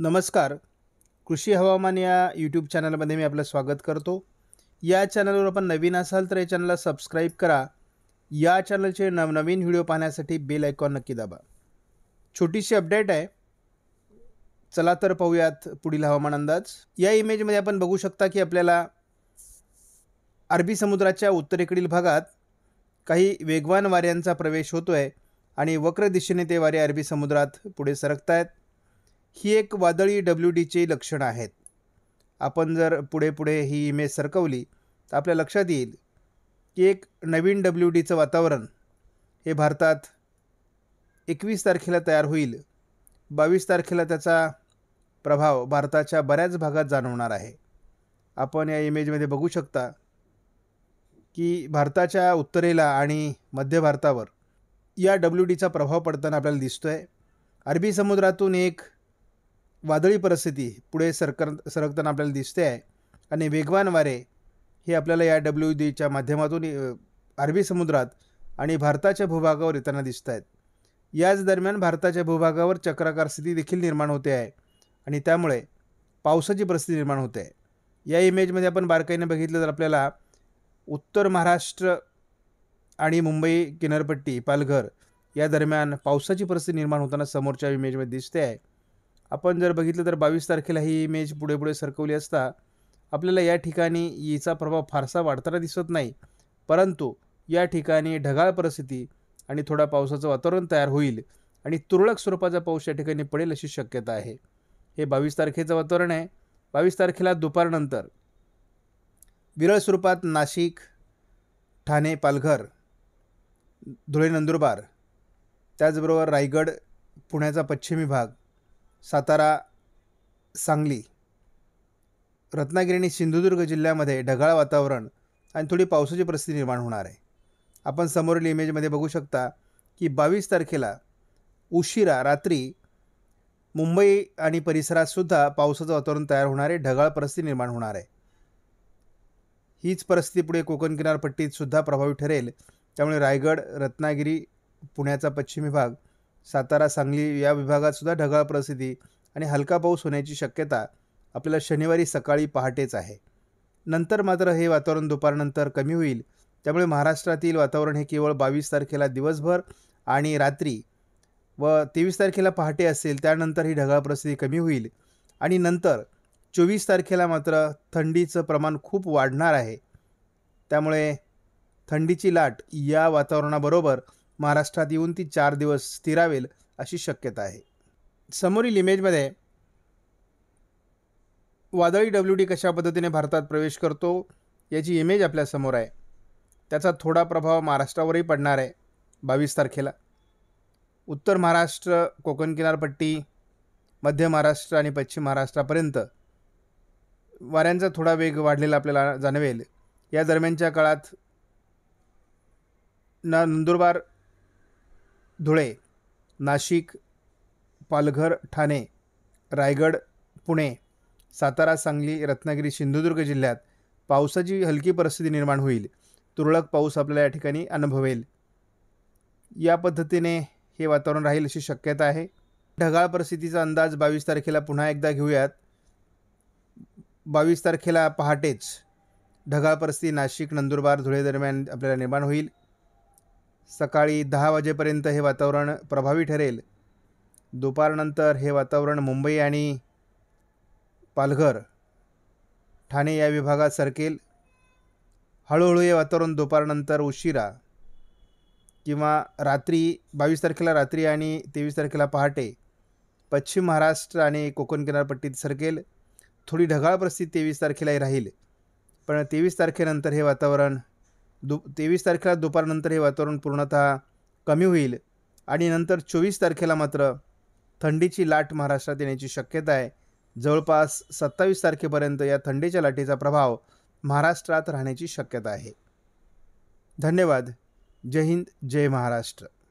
नमस्कार कृषी हवामान या यूट्यूब चॅनलमध्ये मी आपलं स्वागत करतो या चॅनलवर आपण नवीन असाल तर या चॅनलला सबस्क्राईब करा या चॅनलचे नवनवीन व्हिडिओ पाहण्यासाठी बेल आयकॉन नक्की दाबा छोटीशी अपडेट आहे चला तर पाहूयात पुढील हवामान अंदाज या इमेजमध्ये आपण बघू शकता की आपल्याला अरबी समुद्राच्या उत्तरेकडील भागात काही वेगवान वाऱ्यांचा प्रवेश होतो आहे आणि वक्र दिशेने ते वारे अरबी समुद्रात पुढे सरकत आहेत ही एक वादळी डब्ल्यू डीची लक्षणं आहेत आपण जर पुढे पुढे ही इमेज सरकवली तर आपल्या लक्षात येईल की एक नवीन डब्ल्यू डीचं वातावरण हे भारतात एकवीस तारखेला तयार होईल बावीस तारखेला त्याचा प्रभाव भारताच्या बऱ्याच भागात जाणवणार आहे आपण या इमेजमध्ये बघू शकता की भारताच्या उत्तरेला आणि मध्य भारतावर या डब्ल्यू डीचा प्रभाव पडताना आपल्याला दिसतो आहे अरबी समुद्रातून एक वादळी परिस्थिती पुढे सरकर सरकताना आपल्याला दिसते आहे आणि वेगवान वारे हे आपल्याला या डब्ल्यू डीच्या e माध्यमातून अरबी समुद्रात आणि भारताच्या भूभागावर येताना दिसत आहेत याच दरम्यान भारताच्या भूभागावर चक्राकार स्थिती देखील निर्माण होते आहे आणि त्यामुळे पावसाची परिस्थिती निर्माण होते आहे या इमेजमध्ये आपण बारकाईने बघितलं तर आपल्याला उत्तर महाराष्ट्र आणि मुंबई किनारपट्टी पालघर या दरम्यान पावसाची परिस्थिती निर्माण होताना समोरच्या इमेजमध्ये दिसते आहे आपण जर बघितलं तर बावीस तारखेला ही इमेज पुढे पुढे सरकवली असता आपल्याला या ठिकाणी याचा प्रभाव फारसा वाढताना दिसत नाही परंतु या ठिकाणी ढगाळ परिस्थिती आणि थोडा पावसाचं वातावरण तयार होईल आणि तुरळक स्वरूपाचा पाऊस या ठिकाणी पडेल अशी शक्यता आहे हे बावीस तारखेचं वातावरण आहे बावीस तारखेला दुपारनंतर विरळ स्वरूपात नाशिक ठाणे पालघर धुळे नंदुरबार त्याचबरोबर रायगड पुण्याचा पश्चिमी भाग सातारा सांगली रत्नागिरी आणि सिंधुदुर्ग जिल्ह्यामध्ये ढगाळ वातावरण आणि थोडी पावसाची परिस्थिती निर्माण होणार आहे आपण समोरील इमेजमध्ये बघू शकता की बावीस तारखेला उशिरा रात्री मुंबई आणि परिसरातसुद्धा पावसाचं वातावरण तयार होणार आहे ढगाळ परिस्थिती निर्माण होणार आहे हीच परिस्थिती पुढे कोकण किनारपट्टीतसुद्धा प्रभावी ठरेल त्यामुळे रायगड रत्नागिरी पुण्याचा पश्चिमी भाग सातारा सांगली या विभागात सुद्धा ढगाळ परिस्थिती आणि हलका पाऊस होण्याची शक्यता आपल्याला शनिवारी सकाळी पहाटेच आहे नंतर मात्र हे वातावरण दुपारनंतर कमी होईल त्यामुळे महाराष्ट्रातील वातावरण हे केवळ बावीस तारखेला दिवसभर आणि रात्री व तेवीस तारखेला पहाटे असेल त्यानंतर ही ढगाळ परिस्थिती कमी होईल आणि नंतर चोवीस तारखेला मात्र थंडीचं प्रमाण खूप वाढणार आहे त्यामुळे थंडीची लाट या वातावरणाबरोबर महाराष्ट्रात येऊन ती चार दिवस स्थिरावेल अशी शक्यता आहे समोरील इमेजमध्ये वादळी डब्ल्यू डी कशा पद्धतीने भारतात प्रवेश करतो याची इमेज आपल्यासमोर आहे त्याचा थोडा प्रभाव महाराष्ट्रावरही पडणार आहे बावीस तारखेला उत्तर महाराष्ट्र कोकण किनारपट्टी मध्य महाराष्ट्र आणि पश्चिम महाराष्ट्रापर्यंत वाऱ्यांचा थोडा वेग वाढलेला आपल्याला जाणवेल या दरम्यानच्या काळात न नंदुरबार धुळे नाशिक पालघर ठाणे रायगड पुणे सातारा सांगली रत्नागिरी सिंधुदुर्ग जिल्ह्यात पावसाची हलकी परिस्थिती निर्माण होईल तुरळक पाऊस आपल्याला या ठिकाणी अनुभवेल या पद्धतीने हे वातावरण राहील अशी शक्यता आहे ढगाळ परिस्थितीचा अंदाज बावीस तारखेला पुन्हा एकदा घेऊयात बावीस तारखेला पहाटेच ढगाळ परिस्थिती नाशिक नंदुरबार धुळे दरम्यान आपल्याला निर्माण होईल सकाळी दहा वाजेपर्यंत हे वातावरण प्रभावी ठरेल दुपारनंतर हे वातावरण मुंबई आणि पालघर ठाणे या विभागात सरकेल हळूहळू हे वातावरण दुपारनंतर उशिरा किंवा रात्री बावीस तारखेला रात्री आणि तेवीस तारखेला पहाटे पश्चिम महाराष्ट्र आणि कोकण किनारपट्टीत सरकेल थोडी ढगाळ परिस्थिती तेवीस तारखेलाही राहील पण तेवीस तारखेनंतर हे वातावरण दु तेवीस तारखेला दुपारनंतर हे वातावरण पूर्णतः कमी होईल आणि नंतर चोवीस तारखेला मात्र थंडीची लाट महाराष्ट्रात येण्याची शक्यता आहे जवळपास सत्तावीस तारखेपर्यंत या थंडीच्या लाटेचा प्रभाव महाराष्ट्रात राहण्याची शक्यता आहे धन्यवाद जय हिंद जय महाराष्ट्र